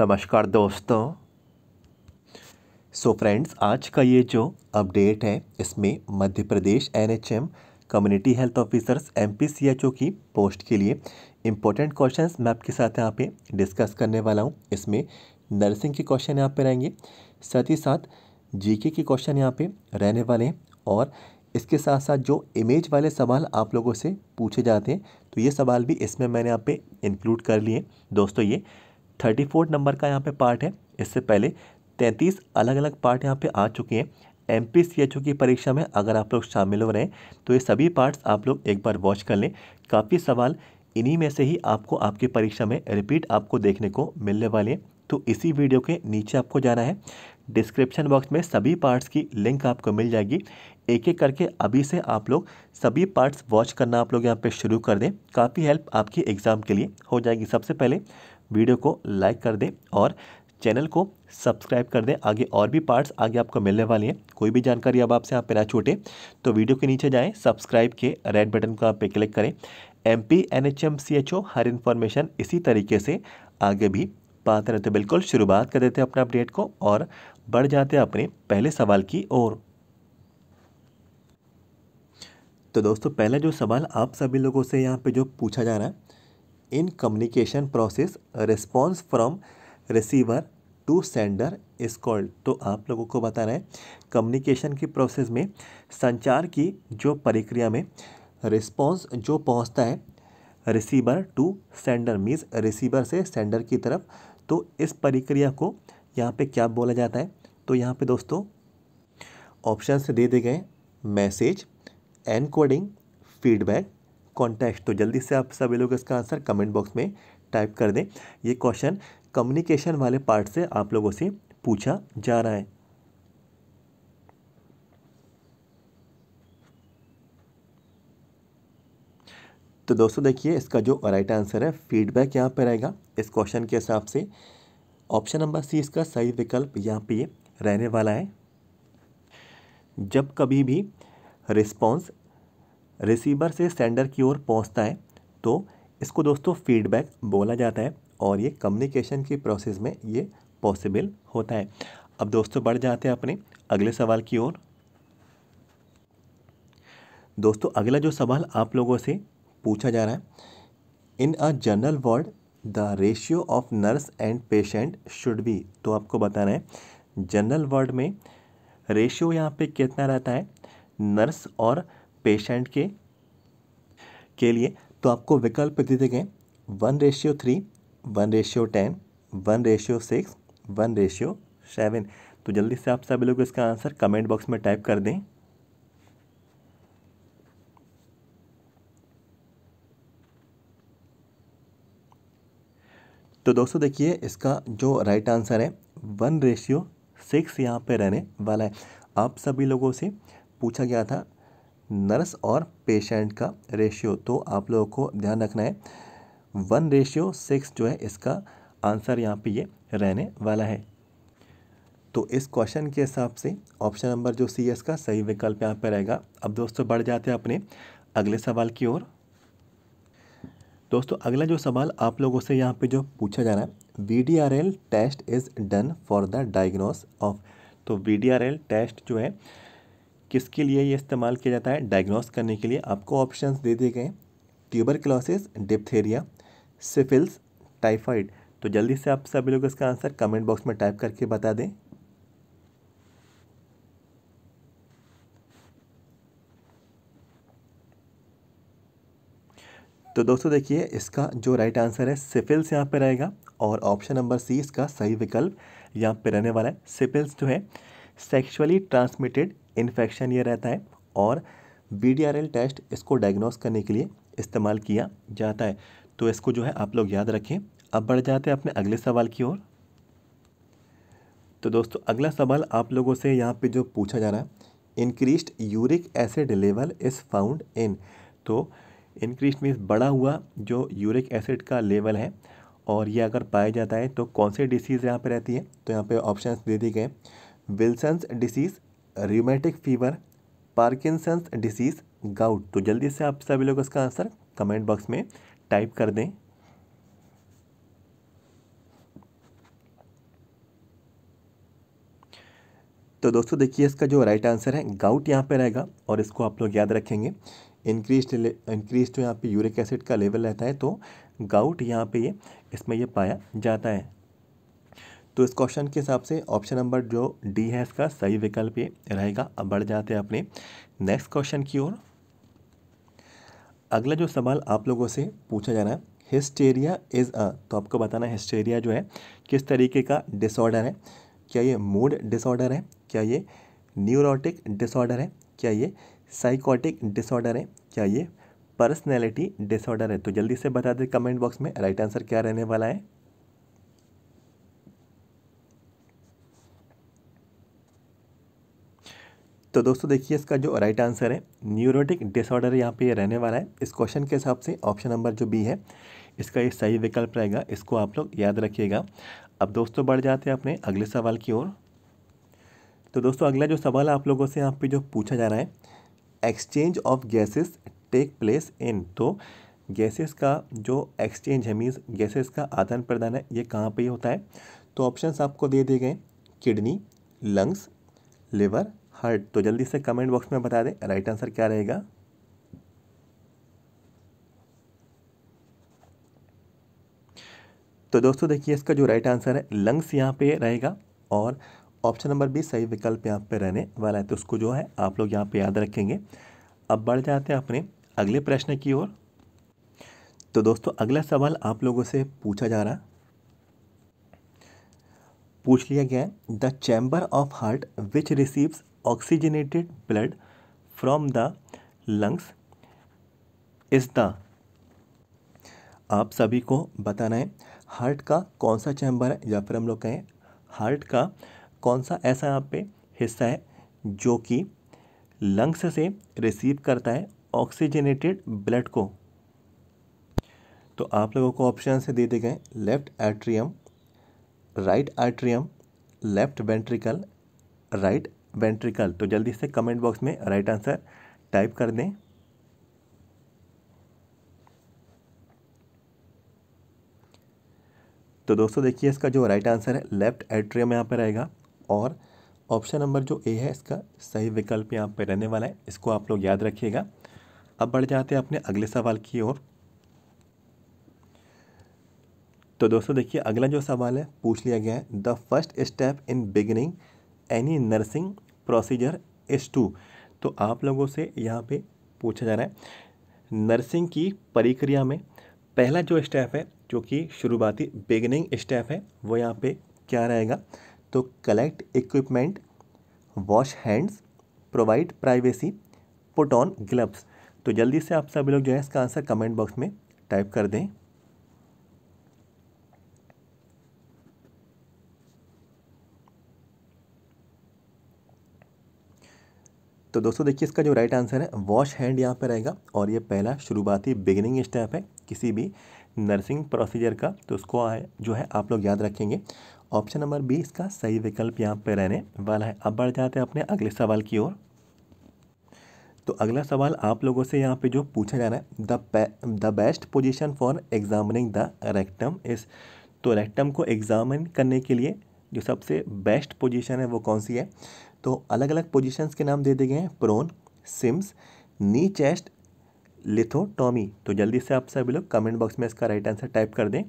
नमस्कार दोस्तों सो so friends आज का ये जो अपडेट है इसमें Madhya Pradesh NHM community health officers M की पोस्ट के लिए इंपॉर्टेंट क्वेश्चंस मैं आपके साथ यहाँ पे डिस्कस करने वाला हूँ इसमें नर्सिंग के क्वेश्चन यहाँ पे रहेंगे साथ ही साथ जीके के क्वेश्चन यहाँ पे रहने वाले हैं और इसके साथ साथ जो इमेज वाले सवाल आप लोगों से पूछे जाते हैं तो ये सवाल भी इसमें मैंने यहाँ पे इंक्लूड कर लिए दोस्तों ये थर्टी फोर्थ नंबर का यहाँ पे पार्ट है इससे पहले तैंतीस अलग अलग पार्ट यहाँ पे आ चुके हैं M P C H O की परीक्षा में अगर आप लोग शामिल हो रहे हैं तो ये सभी पार्ट्स आप लोग एक बार वॉच कर लें काफ़ी सवाल इन्हीं में से ही आपको आपकी परीक्षा में रिपीट आपको देखने को मिलने वाले हैं तो इसी वीडियो के नीचे आपको जाना है डिस्क्रिप्शन बॉक्स में सभी पार्ट्स की लिंक आपको मिल जाएगी एक एक करके अभी से आप लोग सभी पार्ट्स वॉच करना आप लोग यहाँ पे शुरू कर दें काफ़ी हेल्प आपकी एग्ज़ाम के लिए हो जाएगी सबसे पहले वीडियो को लाइक कर दें और चैनल को सब्सक्राइब कर दें आगे और भी पार्ट्स आगे आपको मिलने वाली हैं कोई भी जानकारी अब आपसे यहाँ पे ना छूटे तो वीडियो के नीचे जाएं सब्सक्राइब के रेड बटन को आप पे क्लिक करें M P N H M C H O हर इन्फॉर्मेशन इसी तरीके से आगे भी पाते रहते बिल्कुल शुरुआत कर देते हैं अपने अपडेट को और बढ़ जाते हैं अपने पहले सवाल की ओर तो दोस्तों पहला जो सवाल आप सभी लोगों से यहाँ पे जो पूछा जा रहा है in communication process response from receiver to sender is called तो आप लोगों को बता रहे हैं कम्युनिकेशन की प्रोसेस में संचार की जो प्रक्रिया में रिस्पॉन्स जो पहुंचता है receiver to sender means receiver से सेंडर की तरफ तो इस प्रक्रिया को यहाँ पे क्या बोला जाता है तो यहाँ पे दोस्तों ऑप्शन से दे दिए गए मैसेज एनकोडिंग फीडबैक कॉन्टैक्ट तो जल्दी से आप सभी लोग इसका आंसर कमेंट बॉक्स में टाइप कर दें ये क्वेश्चन कम्युनिकेशन वाले पार्ट से आप लोगों से पूछा जा रहा है तो दोस्तों देखिए इसका जो राइट आंसर है फीडबैक यहाँ पर रहेगा इस क्वेश्चन के हिसाब से ऑप्शन नंबर सी इसका सही विकल्प यहाँ पे रहने वाला है जब कभी भी रिस्पॉन्स रिसीवर से सेंडर की ओर पहुंचता है तो इसको दोस्तों फीडबैक बोला जाता है और ये कम्युनिकेशन की प्रोसेस में ये पॉसिबल होता है अब दोस्तों बढ़ जाते हैं अपने अगले सवाल की ओर दोस्तों अगला जो सवाल आप लोगों से पूछा जा रहा है in uh general word the ratio of nurse and patient should be तो आपको बताना है जनरल वर्ड में रेशियो यहाँ पे कितना रहता है नर्स और पेशेंट के के लिए तो आपको विकल्प दिए गए one ratio three one ratio ten one ratio six one ratio seven तो जल्दी से आप सभी लोग इसका आंसर कमेंट बॉक्स में टाइप कर दें तो दोस्तों देखिए इसका जो राइट आंसर है वन रेशियो सिक्स यहाँ पे रहने वाला है आप सभी लोगों से पूछा गया था नर्स और पेशेंट का रेशियो तो आप लोगों को ध्यान रखना है वन रेशियो सिक्स जो है इसका आंसर यहाँ पे ये रहने वाला है तो इस क्वेश्चन के हिसाब से ऑप्शन नंबर जो सी एस का सही विकल्प यहाँ पर रहेगा अब दोस्तों बढ़ जाते हैं अपने अगले सवाल की ओर दोस्तों अगला जो सवाल आप लोगों से यहाँ पे जो पूछा जा रहा है V D R L test is done for the diagnose of तो V D R L test जो है किसके लिए ये इस्तेमाल किया जाता है डायग्नोस करने के लिए आपको ऑप्शन दे दिए गए tuberculosis diphtheria syphilis typhoid तो जल्दी से आप सभी लोग इसका आंसर कमेंट बॉक्स में टाइप करके बता दें तो दोस्तों देखिए इसका जो राइट आंसर है सिफिल्स यहाँ पे रहेगा और ऑप्शन नंबर सी इसका सही विकल्प यहाँ पे रहने वाला है सिफिल्स जो है सेक्सुअली ट्रांसमिटेड इन्फेक्शन ये रहता है और बी टेस्ट इसको डायग्नोस करने के लिए इस्तेमाल किया जाता है तो इसको जो है आप लोग याद रखें अब बढ़ जाते हैं अपने अगले सवाल की ओर तो दोस्तों अगला सवाल आप लोगों से यहाँ पे जो पूछा जा रहा है increased uric acid level is found in तो इंक्रीज मीन्स बढ़ा हुआ जो यूरिक एसिड का लेवल है और ये अगर पाया जाता है तो कौन सी डिसीज़ यहाँ पे रहती है तो यहाँ पे ऑप्शंस दे दिए गए Wilson's disease rheumatic fever Parkinson's disease gout तो जल्दी से आप सभी लोग इसका आंसर कमेंट बॉक्स में टाइप कर दें तो दोस्तों देखिए इसका जो राइट आंसर है गाउट यहाँ पे रहेगा और इसको आप लोग याद रखेंगे इंक्रीज इंक्रीज तो यहाँ पे यूरिक एसिड का लेवल रहता है तो गाउट यहाँ पे ये इसमें ये पाया जाता है तो इस क्वेश्चन के हिसाब से ऑप्शन नंबर जो डी है इसका सही विकल्प ये रहेगा अब बढ़ जाते हैं अपने नेक्स्ट क्वेश्चन की ओर अगला जो सवाल आप लोगों से पूछा जाना है हिस्टेरिया इज़ अ तो आपको बताना है हिस्टेरिया जो है किस तरीके का डिसऑर्डर है क्या ये मूड डिसऑर्डर है क्या ये न्यूरोटिक डिसऑर्डर है क्या ये साइकोटिक डिसऑर्डर है क्या ये पर्सनैलिटी डिसऑर्डर है तो जल्दी से बता दें कमेंट बॉक्स में राइट आंसर क्या रहने वाला है तो दोस्तों देखिए इसका जो राइट आंसर है न्यूरोटिक डिसऑर्डर यहाँ पे रहने वाला है इस क्वेश्चन के हिसाब से ऑप्शन नंबर जो बी है इसका ये सही विकल्प रहेगा इसको आप लोग याद रखिएगा अब दोस्तों बढ़ जाते हैं अपने अगले सवाल की ओर तो दोस्तों अगला जो सवाल आप लोगों से यहाँ पे जो पूछा जा रहा है exchange of gases take place in तो गैसेस का जो एक्सचेंज है मीन्स गैसेस का आदान प्रदान है ये कहाँ पे होता है तो ऑप्शंस आपको दे दिए गए किडनी लंग्स लिवर हर्ट हाँ, तो जल्दी से कमेंट बॉक्स में बता दें राइट आंसर क्या रहेगा तो दोस्तों देखिए इसका जो राइट आंसर है लंग्स यहाँ पे रहेगा और ऑप्शन नंबर बी सही विकल्प यहाँ पे रहने वाला है तो उसको जो है आप लोग यहाँ पे याद रखेंगे अब बढ़ जाते हैं अपने अगले प्रश्न की ओर तो दोस्तों अगला सवाल आप लोगों से पूछा जा रहा है पूछ लिया गया है the chamber of heart which receives oxygenated blood from the lungs is the आप सभी को बताना है हार्ट का कौन सा चैम्बर है या फिर हम लोग कहें हार्ट का कौन सा ऐसा यहाँ पे हिस्सा है जो कि लंग्स से रिसीव करता है ऑक्सीजनेटेड ब्लड को तो आप लोगों को ऑप्शन से दे दिए गए left atrium right atrium left ventricle right ventricle तो जल्दी से कमेंट बॉक्स में राइट आंसर टाइप कर दें तो दोस्तों देखिए इसका जो राइट आंसर है लेफ्ट एट्रियम यहाँ पर रहेगा और ऑप्शन नंबर जो ए है इसका सही विकल्प यहाँ पर रहने वाला है इसको आप लोग याद रखिएगा अब बढ़ जाते हैं अपने अगले सवाल की ओर तो दोस्तों देखिए अगला जो सवाल है पूछ लिया गया है the first step in beginning any nursing procedure is to तो आप लोगों से यहाँ पे पूछा जा रहा है नर्सिंग की प्रक्रिया में पहला जो स्टेप है जो कि शुरुआती बिगनिंग स्टेप है वो यहाँ पे क्या रहेगा तो collect equipment wash hands provide privacy put on gloves तो जल्दी से आप सभी लोग जो है इसका आंसर कमेंट बॉक्स में टाइप कर दें तो दोस्तों देखिए इसका जो राइट आंसर है वॉश हैंड यहाँ पर रहेगा और ये पहला शुरुआती बिगिनिंग स्टेप है किसी भी नर्सिंग प्रोसीजर का तो उसको जो है आप लोग याद रखेंगे ऑप्शन नंबर बी इसका सही विकल्प यहाँ पर रहने वाला है अब बढ़ जाते हैं अपने अगले सवाल की ओर तो अगला सवाल आप लोगों से यहाँ पे जो पूछा जा रहा है the the best position for examining the rectum is तो रेक्टम को एग्जामिन करने के लिए जो सबसे बेस्ट पोजीशन है वो कौन सी है तो अलग अलग पोजीशंस के नाम दे दिए गए हैं prone Sims knee chest lithotomy तो जल्दी से आप सभी लोग कमेंट बॉक्स में इसका राइट आंसर टाइप कर दें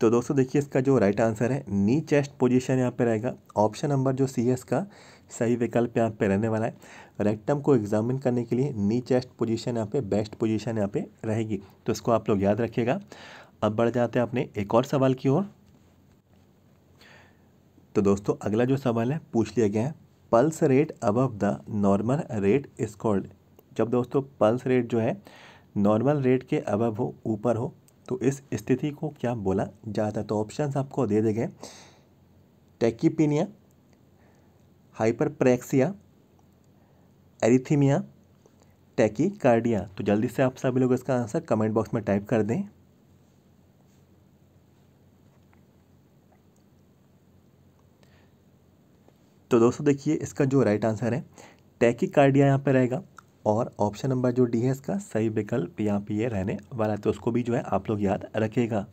तो दोस्तों देखिए इसका जो राइट आंसर है नी चेस्ट पोजीशन यहाँ पे रहेगा ऑप्शन नंबर जो सी है इसका सही विकल्प यहाँ पे रहने वाला है रेक्टम को एग्जामिन करने के लिए नी चेस्ट पोजीशन यहाँ पे बेस्ट पोजीशन यहाँ पे रहेगी तो इसको आप लोग याद रखिएगा अब बढ़ जाते हैं अपने एक और सवाल की ओर तो दोस्तों अगला जो सवाल है पूछ लिया गया है pulse rate above the normal rate is called जब दोस्तों पल्स रेट जो है नॉर्मल रेट के अबव हो ऊपर हो तो इस स्थिति को क्या बोला जाता है तो ऑप्शन आपको दे दे गए टेकिपिनिया हाइपरप्रैक्सिया एरिथीमिया टैकीकार्डिया तो जल्दी से आप सभी लोग इसका आंसर कमेंट बॉक्स में टाइप कर दें तो दोस्तों देखिए इसका जो राइट आंसर है टैकीकार्डिया यहाँ पर रहेगा और ऑप्शन नंबर जो डी है इसका सही विकल्प यहाँ पे ये रहने वाला है तो उसको भी जो है आप लोग याद रखेगा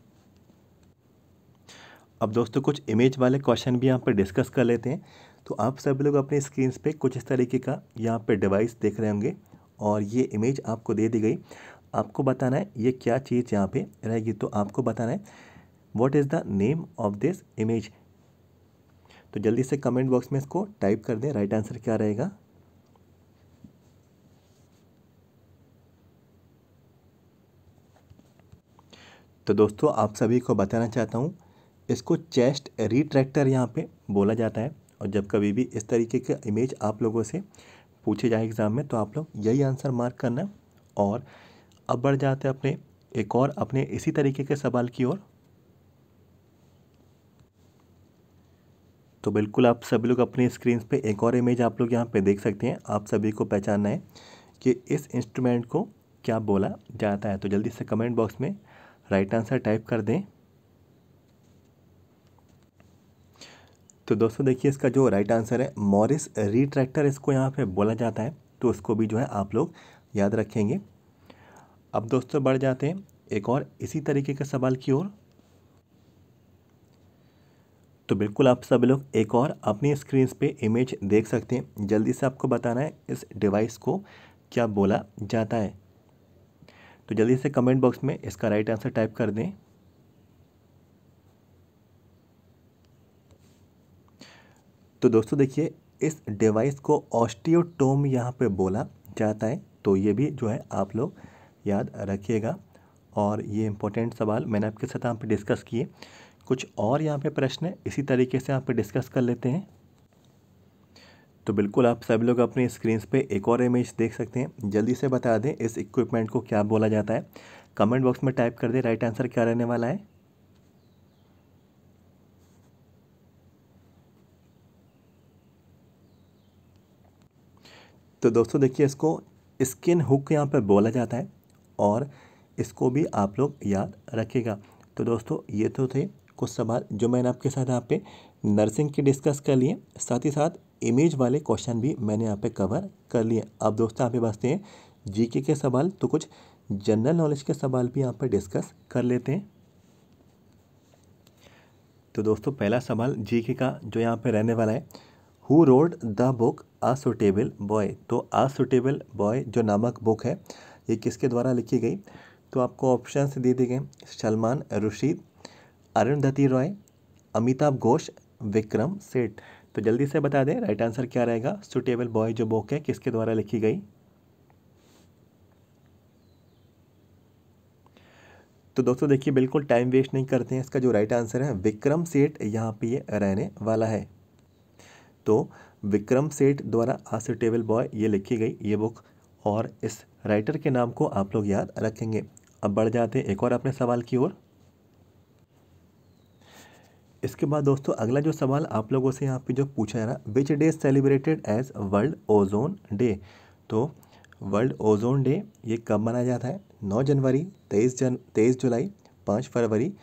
अब दोस्तों कुछ इमेज वाले क्वेश्चन भी यहाँ पर डिस्कस कर लेते हैं तो आप सब लोग अपने स्क्रीन पे कुछ इस तरीके का यहाँ पे डिवाइस देख रहे होंगे और ये इमेज आपको दे दी गई आपको बताना है ये क्या चीज़ यहाँ पे रहेगी तो आपको बताना है what is the name of this image तो जल्दी से कमेंट बॉक्स में इसको टाइप कर दें राइट आंसर क्या रहेगा तो दोस्तों आप सभी को बताना चाहता हूँ इसको चेस्ट रिट्रैक्टर यहाँ पे बोला जाता है और जब कभी भी इस तरीके के इमेज आप लोगों से पूछे जाए एग्ज़ाम में तो आप लोग यही आंसर मार्क करना और अब बढ़ जाते हैं अपने एक और अपने इसी तरीके के सवाल की ओर तो बिल्कुल आप सभी लोग अपने स्क्रीन पे एक और इमेज आप लोग यहाँ पे देख सकते हैं आप सभी को पहचानना है कि इस इंस्ट्रूमेंट को क्या बोला जाता है तो जल्दी से कमेंट बॉक्स में राइट आंसर टाइप कर दें तो दोस्तों देखिए इसका जो राइट आंसर है मॉरिस रिट्रैक्टर इसको यहाँ पे बोला जाता है तो उसको भी जो है आप लोग याद रखेंगे अब दोस्तों बढ़ जाते हैं एक और इसी तरीके का सवाल की ओर तो बिल्कुल आप सभी लोग एक और अपनी स्क्रीन पे इमेज देख सकते हैं जल्दी से आपको बताना है इस डिवाइस को क्या बोला जाता है तो जल्दी से कमेंट बॉक्स में इसका राइट आंसर टाइप कर दें तो दोस्तों देखिए इस डिवाइस को ऑस्टियोटोम यहाँ पे बोला जाता है तो ये भी जो है आप लोग याद रखिएगा और ये इम्पोर्टेंट सवाल मैंने आपके साथ यहाँ पे डिस्कस किए कुछ और यहाँ पे प्रश्न है इसी तरीके से यहाँ पे डिस्कस कर लेते हैं तो बिल्कुल आप सभी लोग अपनी स्क्रीन पे एक और इमेज देख सकते हैं जल्दी से बता दें इस इक्विपमेंट को क्या बोला जाता है कमेंट बॉक्स में टाइप कर दें राइट आंसर क्या रहने वाला है तो दोस्तों देखिए इसको स्किन हुक यहाँ पर बोला जाता है और इसको भी आप लोग याद रखेगा तो दोस्तों ये तो थे कुछ सवाल जो मैंने आपके साथ यहाँ पे नर्सिंग की डिस्कस कर लिए साथ ही साथ इमेज वाले क्वेश्चन भी मैंने यहाँ पे कवर कर लिए अब दोस्तों यहाँ पे बचते हैं जीके के सवाल तो कुछ जनरल नॉलेज के सवाल भी यहाँ पर डिस्कस कर लेते हैं तो दोस्तों पहला सवाल जीके का जो यहाँ पे रहने वाला है who wrote the book a suitable suitable boy तो असुटेबल बॉय जो नामक बुक है ये किसके द्वारा लिखी गई तो आपको ऑप्शन दे दिए गए सलमान रुशीद अरुंधति रॉय अमिताभ घोष विक्रम सेठ तो जल्दी से बता दें राइट आंसर क्या रहेगा सुटेबल बॉय जो बुक है किसके द्वारा लिखी गई तो दोस्तों देखिए बिल्कुल टाइम वेस्ट नहीं करते हैं इसका जो राइट आंसर है विक्रम सेठ यहाँ पे ये रहने वाला है तो विक्रम सेठ द्वारा टेबल बॉय ये लिखी गई ये बुक और इस राइटर के नाम को आप लोग याद रखेंगे अब बढ़ जाते हैं एक और अपने सवाल की ओर इसके बाद दोस्तों अगला जो सवाल आप लोगों से यहाँ पे जो पूछा जा रहा which day celebrated as world ozone day तो वर्ल्ड ओजोन डे ये कब मनाया जाता है नौ जनवरी तेईस जन तेईस जुलाई पाँच फरवरी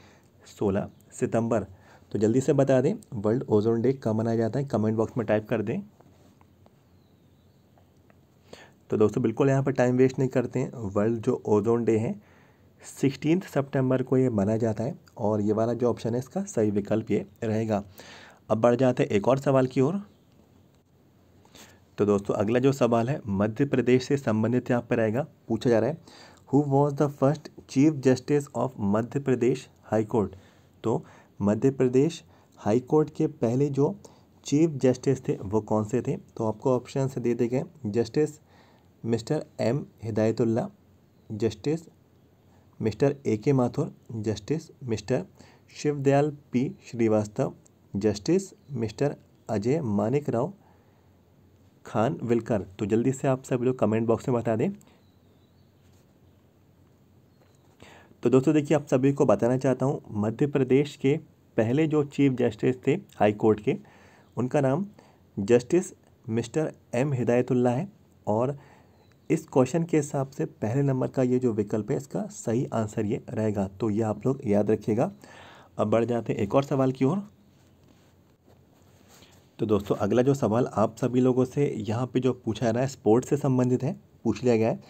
सोलह सितंबर तो जल्दी से बता दें वर्ल्ड ओजोन डे कब मनाया जाता है कमेंट बॉक्स में टाइप कर दें तो दोस्तों बिल्कुल यहाँ पर टाइम वेस्ट नहीं करते हैं वर्ल्ड जो ओजोन डे है सिक्सटीन सितंबर को ये मनाया जाता है और ये वाला जो ऑप्शन है इसका सही विकल्प ये रहेगा अब बढ़ जाते हैं एक और सवाल की ओर तो दोस्तों अगला जो सवाल है मध्य प्रदेश से संबंधित यहाँ पर रहेगा पूछा जा रहा है who was the first chief justice of Madhya Pradesh high court तो मध्य प्रदेश हाई कोर्ट के पहले जो चीफ जस्टिस थे वो कौन से थे तो आपको ऑप्शन से दे दिए गए justice mister M Hidayatullah justice mister A K Mathur justice mister Shivdayal P Shrivastava justice mister Ajay Manik Rao Khanwilkar तो जल्दी से आप सभी लोग कमेंट बॉक्स में बता दें तो दोस्तों देखिए आप सभी को बताना चाहता हूँ मध्य प्रदेश के पहले जो चीफ जस्टिस थे हाई कोर्ट के उनका नाम जस्टिस मिस्टर एम हिदायतुल्ला है और इस क्वेश्चन के हिसाब से पहले नंबर का ये जो विकल्प है इसका सही आंसर ये रहेगा तो ये आप लोग याद रखिएगा अब बढ़ जाते हैं एक और सवाल की ओर तो दोस्तों अगला जो सवाल आप सभी लोगों से यहाँ पे जो पूछा जा रहा है स्पोर्ट्स से संबंधित है पूछ लिया गया है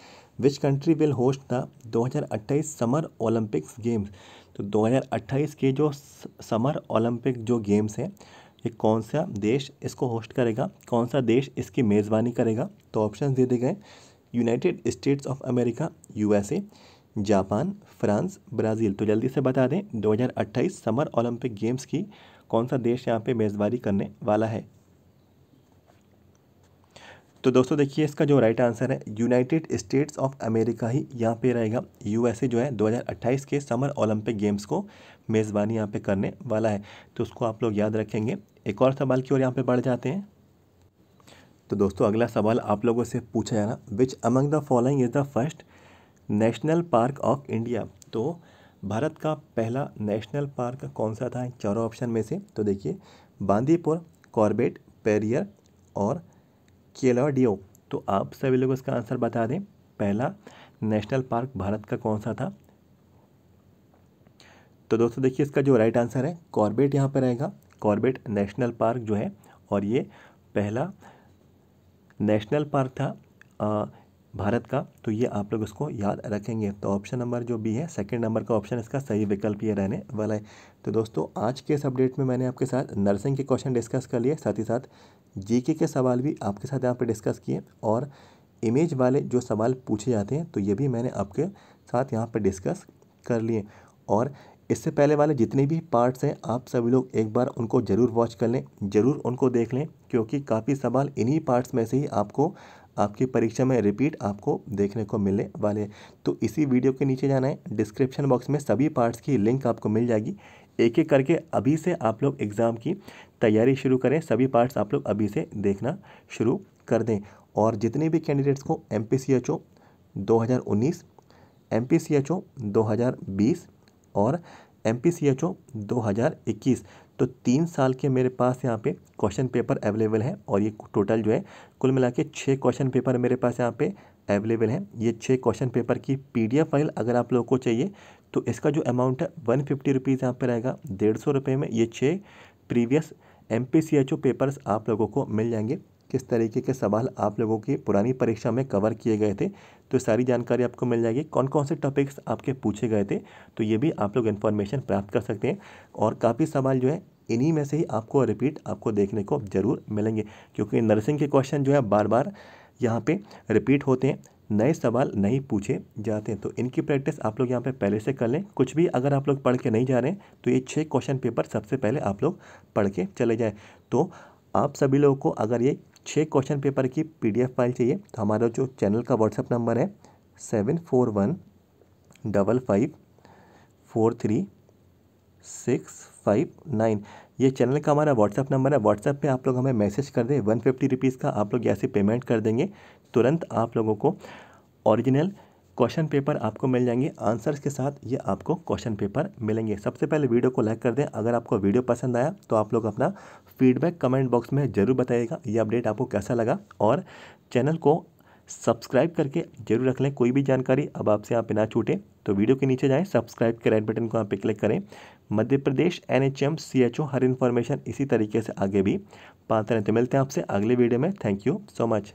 which country will host the 2028 summer Olympics games तो 2028 के जो समर ओलंपिक जो गेम्स हैं ये कौन सा देश इसको होस्ट करेगा कौन सा देश इसकी मेज़बानी करेगा तो ऑप्शन दे दिए गए United States of America USA Japan France Brazil तो जल्दी से बता दें 2028 समर ओलंपिक गेम्स की कौन सा देश यहाँ पे मेज़बानी करने वाला है तो दोस्तों देखिए इसका जो राइट आंसर है यूनाइटेड स्टेट्स ऑफ अमेरिका ही यहाँ पे रहेगा यूएसए जो है 2028 के समर ओलंपिक गेम्स को मेज़बानी यहाँ पे करने वाला है तो उसको आप लोग याद रखेंगे एक और सवाल की ओर यहाँ पे बढ़ जाते हैं तो दोस्तों अगला सवाल आप लोगों से पूछा जाना which among the following is the first national park of India तो भारत का पहला नेशनल पार्क कौन सा था चारों ऑप्शन में से तो देखिए बांदीपुर कॉर्बेट पेरियर और के अलावा डी ओ तो आप सभी लोग इसका आंसर बता दें पहला नेशनल पार्क भारत का कौन सा था तो दोस्तों देखिए इसका जो राइट आंसर है कॉर्बेट यहाँ पर रहेगा कॉर्बेट नेशनल पार्क जो है और ये पहला नेशनल पार्क था आ, भारत का तो ये आप लोग इसको याद रखेंगे तो ऑप्शन नंबर जो बी है सेकंड नंबर का ऑप्शन इसका सही विकल्प ये रहने वाला है तो दोस्तों आज के इस अपडेट में मैंने आपके साथ नर्सिंग के क्वेश्चन डिस्कस कर लिए साथ ही साथ जीके के सवाल भी आपके साथ यहाँ पर डिस्कस किए और इमेज वाले जो सवाल पूछे जाते हैं तो ये भी मैंने आपके साथ यहाँ पर डिस्कस कर लिए और इससे पहले वाले जितने भी पार्ट्स हैं आप सभी लोग एक बार उनको ज़रूर वॉच कर लें ज़रूर उनको देख लें क्योंकि काफ़ी सवाल इन्हीं पार्ट्स में से ही आपको आपकी परीक्षा में रिपीट आपको देखने को मिलने वाले हैं तो इसी वीडियो के नीचे जाना है डिस्क्रिप्शन बॉक्स में सभी पार्ट्स की लिंक आपको मिल जाएगी एक एक करके अभी से आप लोग एग्ज़ाम की तैयारी शुरू करें सभी पार्ट्स आप लोग अभी से देखना शुरू कर दें और जितने भी कैंडिडेट्स को M P C H O दो हज़ार उन्नीस M P C H O दो हज़ार बीस और M P C H O दो हज़ार इक्कीस तो तीन साल के मेरे पास यहाँ पे क्वेश्चन पेपर अवेलेबल है और ये टोटल जो है कुल मिला के छः क्वेश्चन पेपर मेरे पास यहाँ पे अवेलेबल हैं ये छः क्वेश्चन पेपर की पीडीएफ फाइल अगर आप लोगों को चाहिए तो इसका जो अमाउंट है वन फिफ्टी रुपीज़ यहाँ पर रहेगा डेढ़ सौ रुपये में ये छः previous M P C H O papers आप लोगों को मिल जाएंगे किस तरीके के सवाल आप लोगों की पुरानी परीक्षा में कवर किए गए थे तो सारी जानकारी आपको मिल जाएगी कौन कौन से टॉपिक्स आपके पूछे गए थे तो ये भी आप लोग इन्फॉर्मेशन प्राप्त कर सकते हैं और काफ़ी सवाल जो है इन्हीं में से ही आपको रिपीट आपको देखने को ज़रूर मिलेंगे क्योंकि नर्सिंग के क्वेश्चन जो है बार बार यहाँ पे रिपीट होते हैं नए सवाल नहीं पूछे जाते हैं तो इनकी प्रैक्टिस आप लोग यहाँ पे पहले से कर लें कुछ भी अगर आप लोग पढ़ के नहीं जा रहे हैं तो ये छः क्वेश्चन पेपर सबसे पहले आप लोग पढ़ के चले जाएँ तो आप सभी लोगों को अगर ये छः क्वेश्चन पेपर की पीडीएफ फाइल चाहिए तो हमारा जो चैनल का व्हाट्सअप नंबर है seven four one double five four three six five nine ये चैनल का हमारा व्हाट्सअप नंबर है व्हाट्सअप पे आप लोग हमें मैसेज कर दें वन फिफ्टी रुपीज़ का आप लोग यहाँ से पेमेंट कर देंगे तुरंत आप लोगों को ओरिजिनल क्वेश्चन पेपर आपको मिल जाएंगे आंसर्स के साथ ये आपको क्वेश्चन पेपर मिलेंगे सबसे पहले वीडियो को लाइक कर दें अगर आपको वीडियो पसंद आया तो आप लोग अपना फीडबैक कमेंट बॉक्स में ज़रूर बताइएगा ये अपडेट आपको कैसा लगा और चैनल को सब्सक्राइब करके जरूर रख लें कोई भी जानकारी अब आपसे यहाँ पे ना छूटे तो वीडियो के नीचे जाएं सब्सक्राइब के रेड बटन को यहाँ पे क्लिक करें Madhya Pradesh N H M C H O हर इन्फॉर्मेशन इसी तरीके से आगे भी पाते रहते मिलते हैं आपसे अगले वीडियो में थैंक यू सो मच